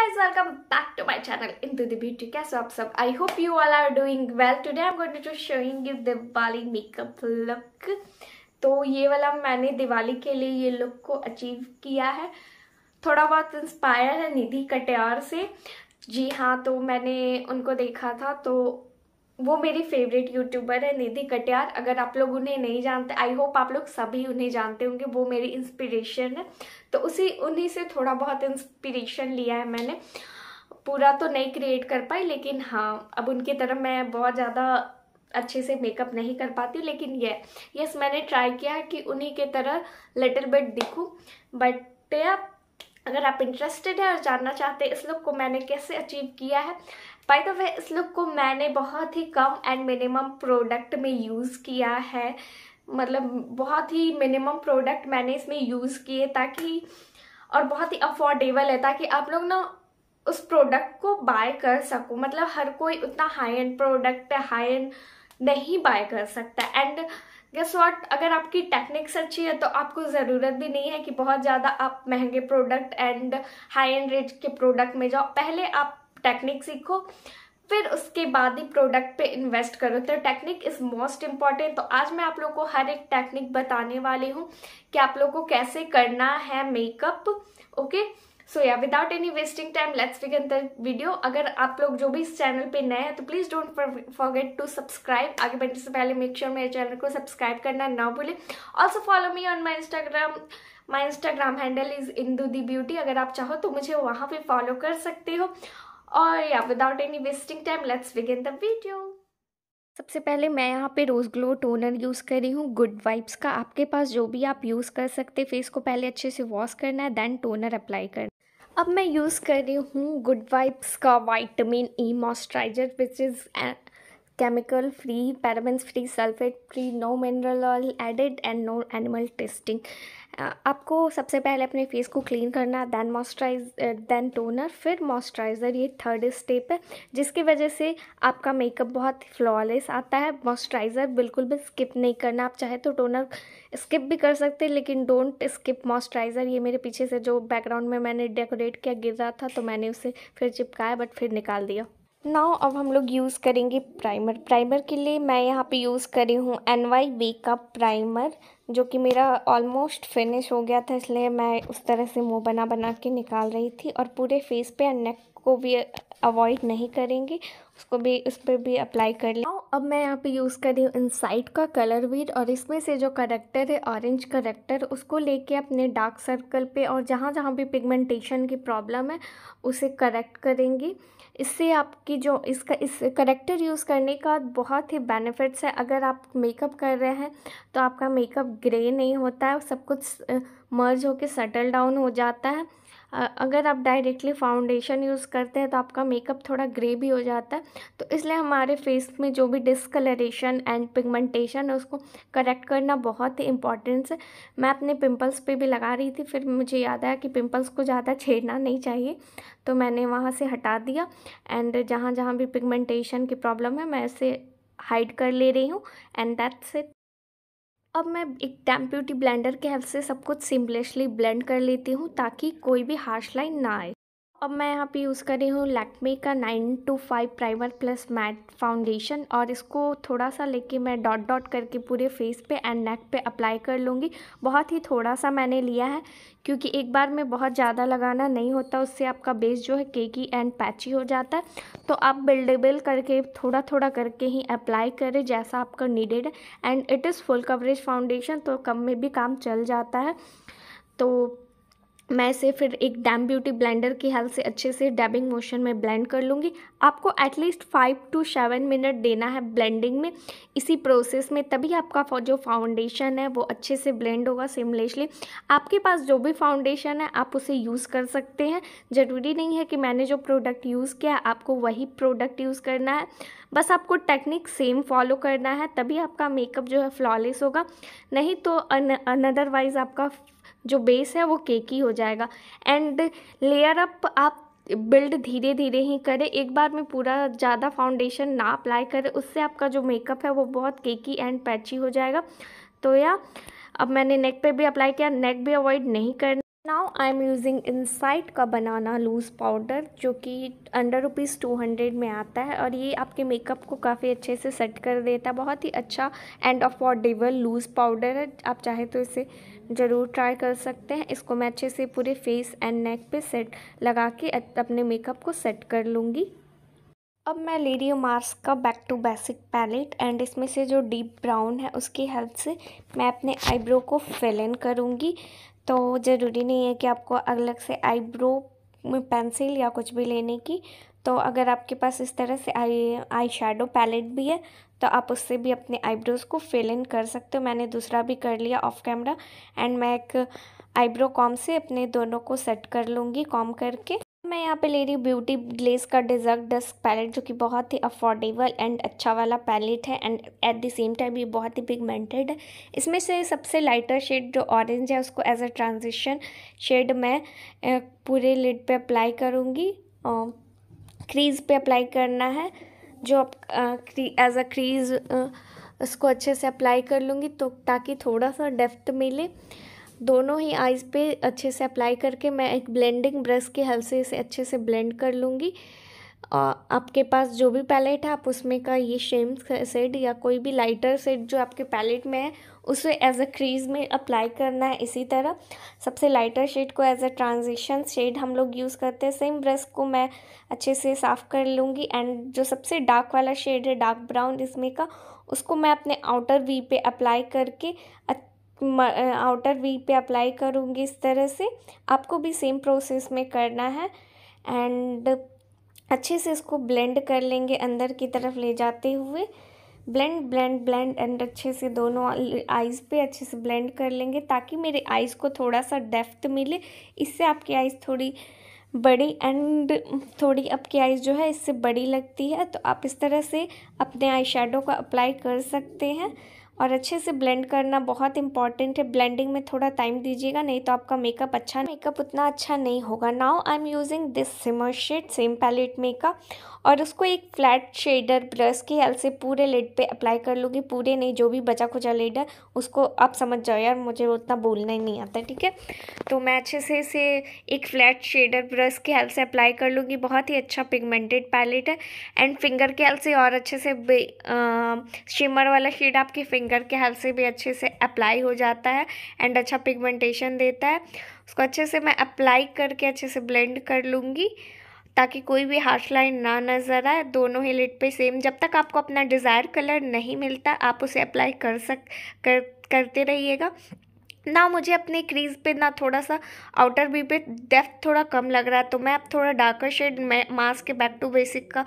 guys welcome back to my channel into the beauty cast so sab i hope you all are doing well today i'm going to just showing you diwali makeup look तो ये वाला मैंने दिवाली के लिए ये look को achieve किया है थोड़ा बहुत इंस्पायर है निधि कटियार से जी हाँ तो मैंने उनको देखा था तो वो मेरी फेवरेट यूट्यूबर है निधि कटियार अगर आप लोग उन्हें नहीं जानते आई होप आप लोग सभी उन्हें जानते होंगे वो मेरी इंस्पिरेशन है तो उसी उन्हीं से थोड़ा बहुत इंस्पिरेशन लिया है मैंने पूरा तो नहीं क्रिएट कर पाई लेकिन हाँ अब उनकी तरह मैं बहुत ज़्यादा अच्छे से मेकअप नहीं कर पाती हूँ लेकिन ये यस मैंने ट्राई किया कि उन्हीं के तरह लिटिल बेट दिखूँ बट अगर आप इंटरेस्टेड है और जानना चाहते हैं इस लुक को मैंने कैसे अचीव किया है बाय द वे इस लुक को मैंने बहुत ही कम एंड मिनिमम प्रोडक्ट में यूज़ किया है मतलब बहुत ही मिनिमम प्रोडक्ट मैंने इसमें यूज़ किए ताकि और बहुत ही अफोर्डेबल है ताकि आप लोग ना उस प्रोडक्ट को बाय कर सको मतलब हर कोई उतना हाई एंड प्रोडक्ट पे हाई एंड नहीं बाय कर सकता एंड गेस वॉट अगर आपकी टेक्निक्स अच्छी है तो आपको ज़रूरत भी नहीं है कि बहुत ज़्यादा आप महंगे product and high end rate के प्रोडक्ट में जाओ पहले आप टेक्निक सीखो फिर उसके बाद ही प्रोडक्ट पे इन्वेस्ट करो तो टेक्निक इज़ मोस्ट इम्पॉर्टेंट तो आज मैं आप लोग को हर एक टेक्निक बताने वाली हूँ कि आप लोग को कैसे करना है मेकअप ओके सो या without any wasting time let's begin the video अगर आप लोग जो भी इस चैनल पे नए हैं तो please don't forget to subscribe आगे बढ़ने से पहले मेक श्योर मेरे चैनल को सब्सक्राइब करना ना भूलें also follow me on my Instagram my Instagram handle is Indu the beauty अगर आप चाहो तो मुझे वहाँ पे फॉलो कर सकते हो और या without any wasting time let's begin the video सबसे पहले मैं यहाँ पे रोज़ ग्लो टोनर यूज़ कर रही हूँ गुड वाइब्स का आपके पास जो भी आप यूज़ कर सकते फेस को पहले अच्छे से वॉश करना है देन टोनर अप्लाई करना अब मैं यूज़ कर रही हूँ गुड वाइब्स का vitamin E moisturiser which is chemical free parabens free sulphate free no mineral oil added and no animal testing आपको सबसे पहले अपने फेस को क्लीन करना देन मॉइस्चराइज दैन टोनर फिर मॉइस्चराइज़र ये थर्ड स्टेप है जिसकी वजह से आपका मेकअप बहुत फ्लॉलेस आता है मॉइस्चराइज़र बिल्कुल भी स्किप नहीं करना आप चाहे तो टोनर स्किप भी कर सकते हैं लेकिन डोंट स्किप मॉइस्चराइज़र ये मेरे पीछे से जो बैकग्राउंड में मैंने डेकोरेट किया गिर रहा था तो मैंने उसे फिर चिपकाया बट फिर निकाल दिया नाउ अब हम लोग यूज़ करेंगे प्राइमर प्राइमर के लिए मैं यहाँ पे यूज़ करी हूँ एन वाई बी का प्राइमर जो कि मेरा ऑलमोस्ट फिनिश हो गया था इसलिए मैं उस तरह से मुंह बना बना के निकाल रही थी और पूरे फेस पे और नेक को भी अवॉइड नहीं करेंगे उसको भी उस पर भी अप्लाई कर लिया अब मैं यहाँ पे यूज़ कर रही हूँ इनसाइड का कलर वीड और इसमें से जो करेक्टर है ऑरेंज करेक्टर उसको लेके अपने डार्क सर्कल पे और जहाँ जहाँ भी पिगमेंटेशन की प्रॉब्लम है उसे करेक्ट करेंगी इससे आपकी जो इसका इस करेक्टर यूज़ करने का बहुत ही बेनिफिट्स है अगर आप मेकअप कर रहे हैं तो आपका मेकअप ग्रे नहीं होता है सब कुछ मर्ज होकर सेटल डाउन हो जाता है अगर आप डायरेक्टली फाउंडेशन यूज़ करते हैं तो आपका मेकअप थोड़ा ग्रे भी हो जाता है तो इसलिए हमारे फेस में जो भी डिसकलरेशन एंड पिगमेंटेशन है उसको करेक्ट करना बहुत ही इंपॉर्टेंस है मैं अपने पिंपल्स पे भी लगा रही थी फिर मुझे याद आया कि पिंपल्स को ज़्यादा छेड़ना नहीं चाहिए तो मैंने वहाँ से हटा दिया एंड जहाँ जहाँ भी पिगमेंटेशन की प्रॉब्लम है मैं इसे हाइड कर ले रही हूँ एंड दैट्स इट अब मैं एक डैम्प ब्यूटी ब्लेंडर के हेल्प से सब कुछ सिम्पलेसली ब्लेंड कर लेती हूँ ताकि कोई भी हार्श लाइन ना आए अब मैं यहाँ पे यूज़ कर रही हूँ लैक्मे का nine to five primer plus matte foundation और इसको थोड़ा सा लेके मैं डॉट डॉट करके पूरे फेस पे एंड नेक पे अप्लाई कर लूँगी बहुत ही थोड़ा सा मैंने लिया है क्योंकि एक बार में बहुत ज़्यादा लगाना नहीं होता उससे आपका बेस जो है केकी एंड पैची हो जाता है तो आप बिल्डेबल करके थोड़ा थोड़ा करके ही अप्लाई करें जैसा आपका नीडेड है and it is full coverage foundation तो कम में भी काम चल जाता है तो मैं इसे फिर एक डैम ब्यूटी ब्लेंडर की हेल्प से अच्छे से डैबिंग मोशन में ब्लेंड कर लूँगी आपको at least five to seven minute देना है ब्लेंडिंग में इसी प्रोसेस में तभी आपका जो फाउंडेशन है वो अच्छे से ब्लेंड होगा सिमलेसली आपके पास जो भी फाउंडेशन है आप उसे यूज़ कर सकते हैं ज़रूरी नहीं है कि मैंने जो प्रोडक्ट यूज़ किया आपको वही प्रोडक्ट यूज़ करना है बस आपको टेक्निक सेम फॉलो करना है तभी आपका मेकअप जो है फ्लॉलेस होगा नहीं तो अन अनदरवाइज़ आपका जो बेस है वो केक ही हो जाएगा एंड लेयर अप आप बिल्ड धीरे धीरे ही करें एक बार में पूरा ज़्यादा फाउंडेशन ना अप्लाई करें उससे आपका जो मेकअप है वो बहुत केकी एंड पैची हो जाएगा तो या अब मैंने नेक पे भी अप्लाई किया नेक भी अवॉइड नहीं करना now I am using Insight का बनाना लूज़ पाउडर जो कि अंडर रुपीज़ टू हंड्रेड में आता है और ये आपके मेकअप को काफ़ी अच्छे से सेट कर देता है बहुत ही अच्छा एंड अफोर्डेबल लूज़ पाउडर है आप चाहे तो इसे ज़रूर ट्राई कर सकते हैं इसको मैं अच्छे से पूरे फेस एंड नेक पे सेट लगा के अपने मेकअप को सेट कर लूँगी अब मैं ले रही हूँ मार्स का back to basic palette and इसमें से जो डीप ब्राउन है उसकी हेल्प से मैं अपने आईब्रो को फिल इन करूँगी तो ज़रूरी नहीं है कि आपको अलग से आईब्रो में पेंसिल या कुछ भी लेने की तो अगर आपके पास इस तरह से आई आई शेडो पैलेट भी है तो आप उससे भी अपने आईब्रोज़ को फिल इन कर सकते हो मैंने दूसरा भी कर लिया ऑफ कैमरा एंड मैं एक आईब्रो कॉम से अपने दोनों को सेट कर लूँगी कॉम करके मैं यहाँ पे ले रही हूँ ब्यूटी ग्लेस का डिजर्ट डस्क पैलेट जो कि बहुत ही अफोर्डेबल एंड अच्छा वाला पैलेट है and at the same time ये बहुत ही पिगमेंटेड है इसमें से सबसे लाइटर शेड जो ऑरेंज है उसको एज अ ट्रांजिशन शेड मैं पूरे लिड पे अप्लाई करूँगी क्रीज पे अप्लाई करना है जो आप एज अ क्रीज उसको अच्छे से अप्लाई कर लूँगी तो ताकि थोड़ा सा डेफ्थ मिले दोनों ही आइज़ पे अच्छे से अप्लाई करके मैं एक ब्लेंडिंग ब्रश के हल से इसे अच्छे से ब्लेंड कर लूँगी आपके पास जो भी पैलेट है आप उसमें का ये शेम सेड या कोई भी लाइटर सेड जो आपके पैलेट में है उसे एज अ क्रीज में अप्लाई करना है इसी तरह सबसे लाइटर शेड को एज अ ट्रांजिशन शेड हम लोग यूज़ करते हैं सेम ब्रश को मैं अच्छे से साफ़ कर लूँगी एंड जो सबसे डार्क वाला शेड है डार्क ब्राउन इसमें का उसको मैं अपने आउटर वी पे अप्लाई करके आउटर वी पे अप्लाई करूँगी इस तरह से आपको भी सेम प्रोसेस में करना है एंड अच्छे से इसको ब्लेंड कर लेंगे अंदर की तरफ ले जाते हुए ब्लेंड ब्लेंड ब्लेंड एंड अच्छे से दोनों आइज़ पे अच्छे से ब्लेंड कर लेंगे ताकि मेरे आइज़ को थोड़ा सा डेफ्थ मिले इससे आपकी आइज़ थोड़ी बड़ी एंड थोड़ी आपकी आइज़ जो है इससे बड़ी लगती है तो आप इस तरह से अपने आई शेडो का अप्लाई कर सकते हैं और अच्छे से ब्लेंड करना बहुत इंपॉर्टेंट है ब्लेंडिंग में थोड़ा टाइम दीजिएगा नहीं तो आपका मेकअप अच्छा मेकअप उतना अच्छा नहीं होगा now I am using this shimmer shade same palette makeup और उसको एक फ्लैट शेडर ब्रश की हेल्प से पूरे लेड पे अप्लाई कर लूँगी पूरे नहीं जो भी बचा खुचा लेड है उसको आप समझ जाओ यार मुझे उतना बोलना ही नहीं आता ठीक है तो मैं अच्छे से इसे एक फ्लैट शेडर ब्रश की हेल्प से अप्लाई कर लूँगी बहुत ही अच्छा पिगमेंटेड पैलेट है एंड फिंगर के हेल्प से और अच्छे से शिमर वाला शेड आपके फिंगर फिंगर के हेल्प से भी अच्छे से अप्लाई हो जाता है एंड अच्छा पिगमेंटेशन देता है उसको अच्छे से मैं अप्लाई करके अच्छे से ब्लेंड कर लूँगी ताकि कोई भी हार्श लाइन ना नज़र आए दोनों ही लिट पे सेम जब तक आपको अपना डिज़ायर कलर नहीं मिलता आप उसे अप्लाई कर सक कर करते रहिएगा ना मुझे अपने क्रीज पे ना थोड़ा सा आउटर बी पे डेप्थ थोड़ा कम लग रहा है तो मैं अब थोड़ा डार्कर शेड मास्क के बैक टू बेसिक का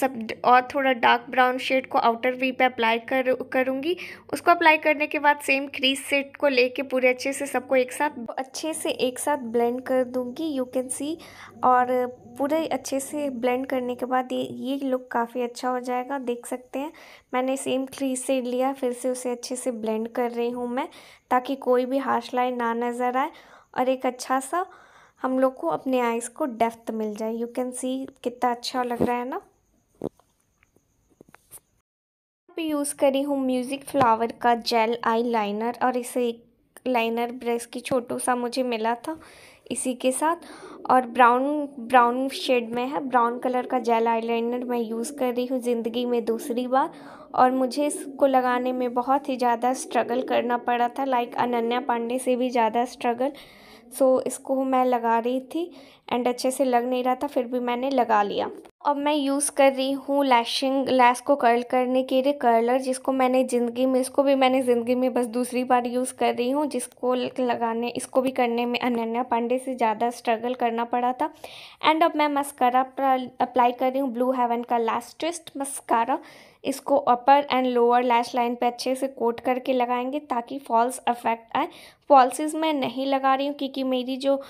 सब और थोड़ा डार्क ब्राउन शेड को आउटर वी पे अप्लाई कर करूँगी उसको अप्लाई करने के बाद सेम क्रीज सेट को लेके पूरे अच्छे से सबको एक साथ अच्छे से एक साथ ब्लेंड कर दूँगी यू कैन सी और पूरे अच्छे से ब्लेंड करने के बाद ये ये लुक काफ़ी अच्छा हो जाएगा देख सकते हैं मैंने सेम क्रीज सेट लिया फिर से उसे अच्छे से ब्लेंड कर रही हूँ मैं ताकि कोई भी हार्श लाइन ना नज़र आए और एक अच्छा सा हम लोग को अपने आइज़ को डेफ्थ मिल जाए यू कैन सी कितना अच्छा लग रहा है ना यूज़ करी हूँ म्यूज़िक फ्लावर का जेल आई लाइनर और इसे एक लाइनर ब्रश की छोटू सा मुझे मिला था इसी के साथ और ब्राउन ब्राउन शेड में है ब्राउन कलर का जेल आईलाइनर मैं यूज़ कर रही हूँ ज़िंदगी में दूसरी बार और मुझे इसको लगाने में बहुत ही ज़्यादा स्ट्रगल करना पड़ा था लाइक अनन्या पांडे से भी ज़्यादा स्ट्रगल सो so, इसको मैं लगा रही थी एंड अच्छे से लग नहीं रहा था फिर भी मैंने लगा लिया अब मैं यूज़ कर रही हूँ लैशिंग लैस को कर्ल करने के लिए कर्लर जिसको मैंने ज़िंदगी में इसको भी मैंने ज़िंदगी में बस दूसरी बार यूज़ कर रही हूँ जिसको लगाने इसको भी करने में अनन्या पांडे से ज़्यादा स्ट्रगल करना पड़ा था एंड अब मैं मस्कारा अप्लाई कर रही हूँ ब्लू हेवन का लास्टेस्ट मस्कारा इसको upper and lower lash line पे अच्छे से कोट करके लगाएंगे ताकि फॉल्स अफेक्ट आए फॉल्सेस मैं नहीं लगा रही हूँ क्योंकि मेरी जो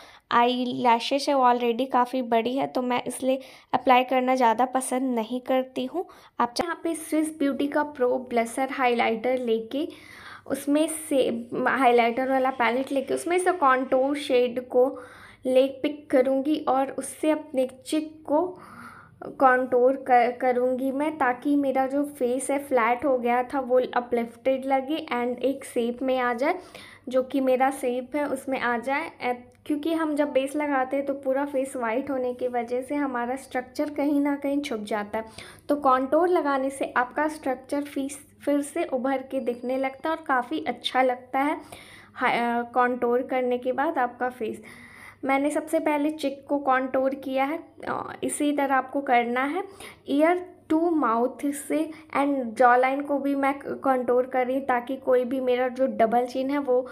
आई लैशेज है वो ऑलरेडी काफ़ी बड़ी है तो मैं इसलिए अप्लाई करना ज़्यादा पसंद नहीं करती हूँ आप यहाँ पे स्विस ब्यूटी का प्रो ब्लसर हाइलाइटर लेके उसमें से हाईलाइटर वाला पैलेट लेके उसमें से कॉन्टोर शेड को ले पिक करूँगी और उससे अपने चिक को कॉन्टोर कर करूँगी मैं ताकि मेरा जो फेस है फ्लैट हो गया था वो अपलिफ्टेड लगे एंड एक सेप में आ जाए जो कि मेरा सेप है उसमें आ जाए क्योंकि हम जब बेस लगाते हैं तो पूरा फेस वाइट होने की वजह से हमारा स्ट्रक्चर कहीं ना कहीं छुप जाता है तो कॉन्टोर लगाने से आपका स्ट्रक्चर फीस फिर से उभर के दिखने लगता है और काफ़ी अच्छा लगता है कॉन्टोर करने के बाद आपका फेस मैंने सबसे पहले चिक को कॉन्टोर किया है इसी तरह आपको करना है ईयर टू माउथ से एंड जॉ लाइन को भी मैं कॉन्टोर कर रही हूँ ताकि कोई भी मेरा जो डबल चिन है वो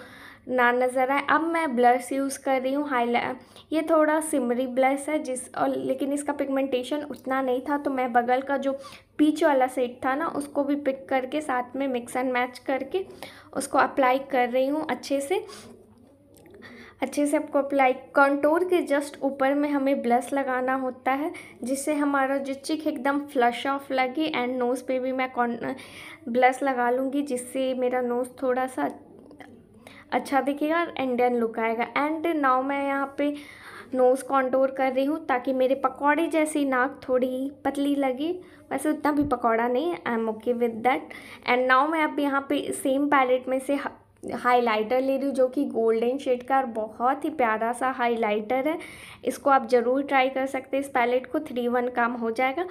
ना नज़र आए अब मैं ब्लश यूज़ कर रही हूँ हाईलाइट ये थोड़ा सिमरी ब्लश है जिस और लेकिन इसका पिगमेंटेशन उतना नहीं था तो मैं बगल का जो पीच वाला सेट था ना उसको भी पिक करके साथ में मिक्स एंड मैच करके उसको अप्लाई कर रही हूँ अच्छे से अच्छे से आपको अप्लाई कंटोर के जस्ट ऊपर में हमें ब्लश लगाना होता है जिससे हमारा जो चिक एकदम फ्लश ऑफ लगे एंड नोज़ पे भी मैं कॉन ब्लश लगा लूँगी जिससे मेरा नोज़ थोड़ा सा अच्छा दिखेगा और इंडियन लुक आएगा एंड नाउ मैं यहाँ पे नोज़ कॉन्टोर कर रही हूँ ताकि मेरे पकौड़े जैसी नाक थोड़ी पतली लगे वैसे उतना भी पकौड़ा नहीं I am okay with that and now मैं अब यहाँ पे सेम पैलेट में से हाइलाइटर ले रही हूँ जो कि गोल्डन शेड का और बहुत ही प्यारा सा हाइलाइटर है इसको आप ज़रूर ट्राई कर सकते हैं इस पैलेट को थ्री वन काम हो जाएगा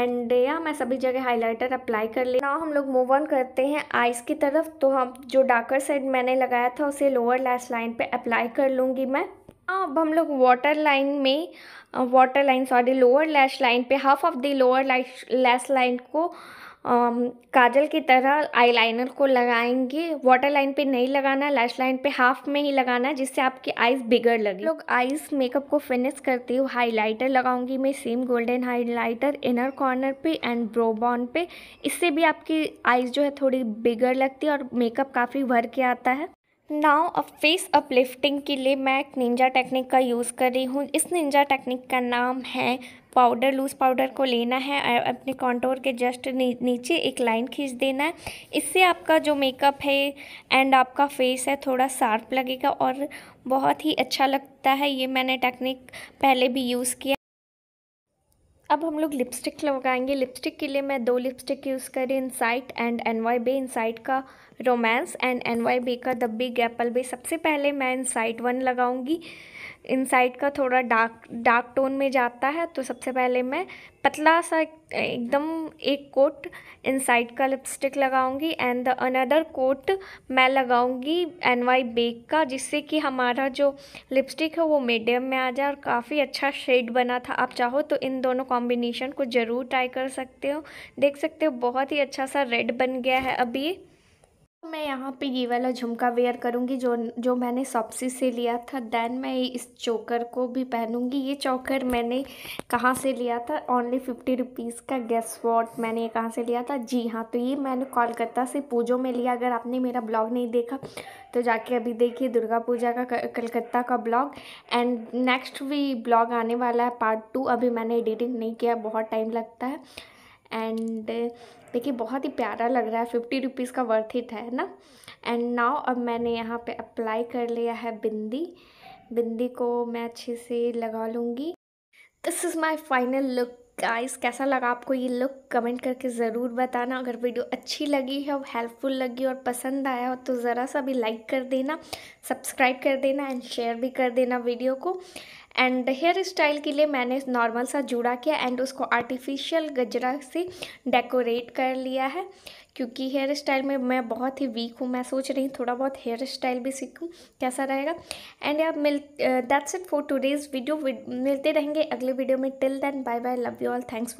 एंड या मैं सभी जगह हाइलाइटर अप्लाई कर ले नाउ हम लोग मूव ऑन करते हैं आइस की तरफ तो हम जो डार्कर सेड मैंने लगाया था उसे लोअर लैस लाइन पर अप्लाई कर लूँगी मैं अब हम लोग वाटर लाइन में water line sorry lower lash line पे half of the lower lash lash line को काजल की तरह आईलाइनर को लगाएंगे वाटर लाइन पे नहीं लगाना लैश लाइन पे हाफ में ही लगाना जिससे आपकी आईज बिगड़ लगे लोग आईज मेकअप को फिनिश करती हूँ हाइलाइटर लगाऊंगी मैं same golden highlighter inner corner पे एंड ब्रोबॉन पे इससे भी आपकी आईज जो है थोड़ी बिगड़ लगती है और मेकअप काफ़ी भर के आता है नाव अब फेस अपलिफ्टिंग के लिए मैं एक निंजा टेक्निक का यूज़ कर रही हूँ इस निंजा टेक्निक का नाम है पाउडर लूज़ पाउडर को लेना है अपने कॉन्टोर के जस्ट नी, नीचे एक लाइन खींच देना है इससे आपका जो मेकअप है एंड आपका फेस है थोड़ा शार्प लगेगा और बहुत ही अच्छा लगता है ये मैंने टेक्निक पहले भी यूज़ किया अब हम लोग लिपस्टिक लगाएंगे लिपस्टिक के लिए मैं दो लिपस्टिक यूज़ करी Insight and N Y bae Insight का romance and N Y bae का द बिग एप्पल बे सबसे पहले मैं इनसाइट वन लगाऊंगी इनसाइड का थोड़ा डार्क डार्क टोन में जाता है तो सबसे पहले मैं पतला सा एकदम एक कोट इनसाइड का लिपस्टिक लगाऊंगी एंड द अनदर कोट मैं लगाऊंगी एन वाई बेक का जिससे कि हमारा जो लिपस्टिक है वो मीडियम में आ जाए और काफ़ी अच्छा शेड बना था आप चाहो तो इन दोनों कॉम्बिनेशन को ज़रूर ट्राई कर सकते हो देख सकते हो बहुत ही अच्छा सा रेड बन गया है अभी ये मैं यहाँ पे ये वाला झुमका वेयर करूँगी जो जो मैंने सब्सी से लिया था देन मैं इस चोकर को भी पहनूँगी ये चोकर मैंने कहाँ से लिया था ओनली फिफ्टी रुपीज़ का गैस वॉट मैंने ये कहाँ से लिया था जी हाँ तो ये मैंने कोलकाता से पूजो में लिया अगर आपने मेरा ब्लॉग नहीं देखा तो जाके अभी देखिए दुर्गा पूजा का कलकत्ता का ब्लॉग एंड नेक्स्ट भी ब्लॉग आने वाला है पार्ट टू अभी मैंने एडिटिंग नहीं किया बहुत टाइम लगता है एंड देखिए बहुत ही प्यारा लग रहा है फिफ्टी रुपीज़ का वर्थ इट है ना एंड नाउ अब मैंने यहाँ पे अप्लाई कर लिया है बिंदी बिंदी को मैं अच्छे से लगा लूँगी this is my final look guys कैसा लगा आपको ये लुक कमेंट करके ज़रूर बताना अगर वीडियो अच्छी लगी है और हेल्पफुल लगी और पसंद आया हो तो ज़रा सा भी लाइक कर देना सब्सक्राइब कर देना एंड शेयर भी कर देना वीडियो को एंड हेयर स्टाइल के लिए मैंने नॉर्मल सा जुड़ा किया एंड उसको आर्टिफिशियल गजरा से डेकोरेट कर लिया है क्योंकि हेयर स्टाइल में मैं बहुत ही वीक हूँ मैं सोच रही हूँ थोड़ा बहुत हेयर स्टाइल भी सीखूँ कैसा रहेगा एंड आप मिल that's it for today's video मिलते रहेंगे अगले वीडियो में till then bye bye love you all thanks